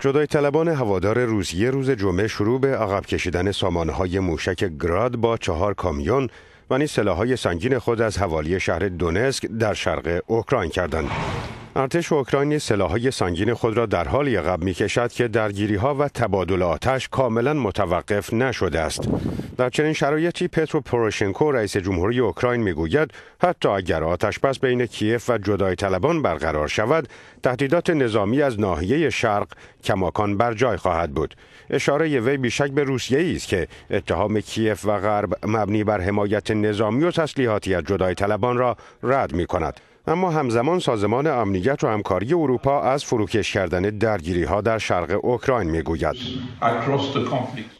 جدای طلبان هوادار روزیه روز جمعه شروع به عقب کشیدن سامانهای موشک گراد با چهار کامیون و نیز سلاحهای سنگین خود از حوالی شهر دونسک در شرق اوکراین کردند. ارتش اوکراین سلاحهای سنگین خود را در حالی عقب میکشد که درگیری ها و تبادل آتش کاملا متوقف نشده است در چنین شرایطی پترو پروشنکو رئیس جمهوری اوکراین میگوید حتی اگر آتش بس بین کیف و جدای طلبان برقرار شود تهدیدات نظامی از ناحیه شرق کماکان بر جای خواهد بود اشاره وی بیشک به روسیه است که اتهام کیف و غرب مبنی بر حمایت نظامی و تسلیحاتی از جدای طلبان را رد می اما همزمان سازمان امنیت و همکاری اروپا از فروکش کردن درگیری ها در شرق اوکراین میگوید.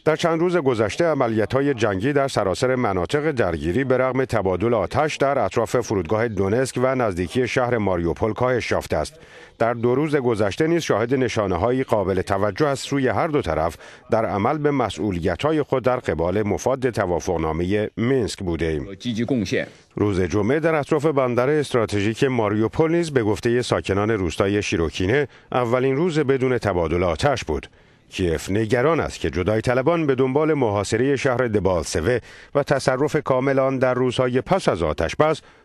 در چند روز گذشته عملیت های جنگی در سراسر مناطق درگیری به رغم تبادل آتش در اطراف فرودگاه دونسک و نزدیکی شهر ماریوپول کاهش یافته است. در دو روز گذشته نیز شاهد نشانه قابل توجه از سوی هر دو طرف در عمل به مسئولیت های خود در قبال مفاد توافقنامه مینسک بوده ایم. روز جمعه در اطراف بندر استراتژیک ماریوپول نیز به گفته ساکنان روستای شیروکینه اولین روز بدون تبادل آتش بود. کیف نگران است که جدای طلبان به دنبال محاصره شهر دبالسوه و تصرف کامل آن در روزهای پس از آتش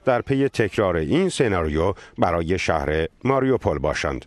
در پی تکرار این سناریو برای شهر ماریوپول باشند.